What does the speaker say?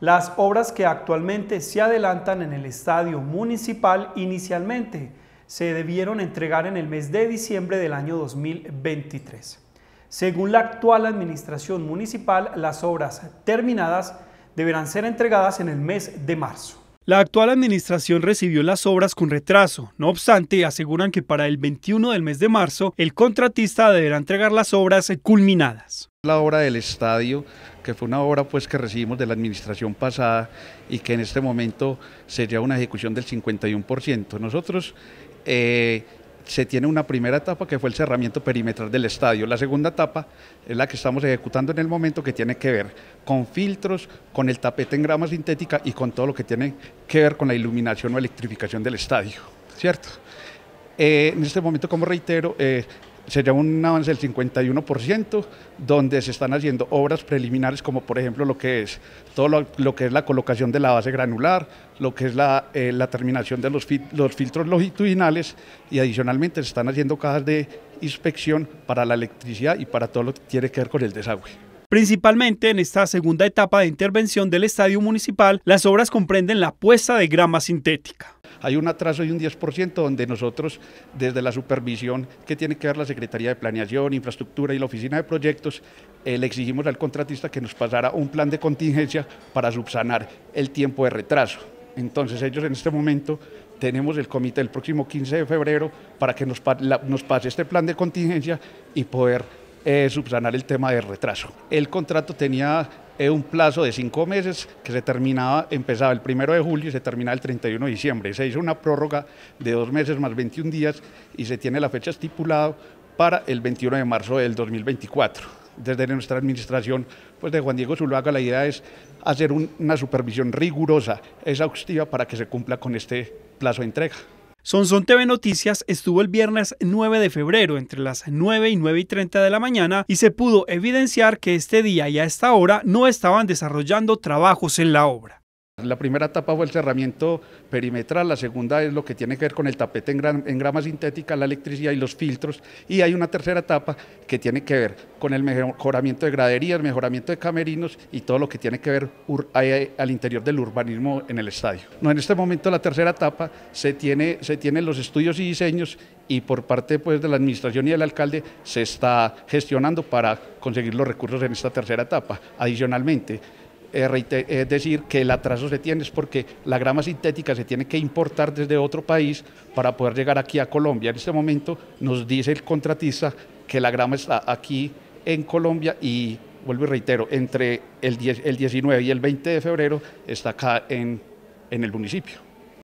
Las obras que actualmente se adelantan en el estadio municipal inicialmente se debieron entregar en el mes de diciembre del año 2023. Según la actual administración municipal, las obras terminadas deberán ser entregadas en el mes de marzo. La actual administración recibió las obras con retraso. No obstante, aseguran que para el 21 del mes de marzo, el contratista deberá entregar las obras culminadas. La obra del estadio, que fue una obra pues que recibimos de la administración pasada y que en este momento sería una ejecución del 51%. Nosotros eh, se tiene una primera etapa que fue el cerramiento perimetral del estadio. La segunda etapa es la que estamos ejecutando en el momento que tiene que ver con filtros, con el tapete en grama sintética y con todo lo que tiene que ver con la iluminación o electrificación del estadio, ¿cierto? Eh, en este momento, como reitero, eh, sería un avance del 51%, donde se están haciendo obras preliminares como por ejemplo lo que es todo lo, que es la colocación de la base granular, lo que es la, eh, terminación de los, los filtros longitudinales y adicionalmente se están haciendo cajas de inspección para la electricidad y para todo lo que tiene que ver con el desagüe. Principalmente en esta segunda etapa de intervención del estadio municipal, las obras comprenden la puesta de grama sintética hay un atraso de un 10% donde nosotros, desde la supervisión que tiene que ver la Secretaría de Planeación, Infraestructura y la Oficina de Proyectos, eh, le exigimos al contratista que nos pasara un plan de contingencia para subsanar el tiempo de retraso. Entonces ellos en este momento tenemos el comité el próximo 15 de febrero para que nos, pase este plan de contingencia y poder eh, subsanar el tema de retraso. El contrato tenía eh, un plazo de cinco meses que se terminaba, empezaba el primero de julio y se terminaba el 31 de diciembre. Se hizo una prórroga de dos meses más 21 días y se tiene la fecha estipulada para el 21 de marzo del 2024. Desde nuestra administración, pues de Juan Diego Zuluaga, la idea es hacer una supervisión rigurosa, exhaustiva, para que se cumpla con este plazo de entrega. Sonson TV Noticias estuvo el viernes 9 de febrero entre las 9 y 9 y 30 de la mañana y se pudo evidenciar que este día y a esta hora no estaban desarrollando trabajos en la obra. La primera etapa fue el cerramiento perimetral, la segunda es lo que tiene que ver con el tapete en, grama sintética, la electricidad y los filtros, y hay una tercera etapa que tiene que ver con el mejoramiento de graderías, mejoramiento de camerinos y todo lo que tiene que ver eh, al interior del urbanismo en el estadio. No, en este momento la tercera etapa se tiene, se tienen los estudios y diseños y por parte pues, de la administración y del alcalde se está gestionando para conseguir los recursos en esta tercera etapa. Adicionalmente, es eh, eh, decir que el atraso se tiene es porque la grama sintética se tiene que importar desde otro país para poder llegar aquí a Colombia. En este momento nos dice el contratista que la grama está aquí en Colombia y, vuelvo y reitero, entre el, 19 y el 20 de febrero está acá en el municipio.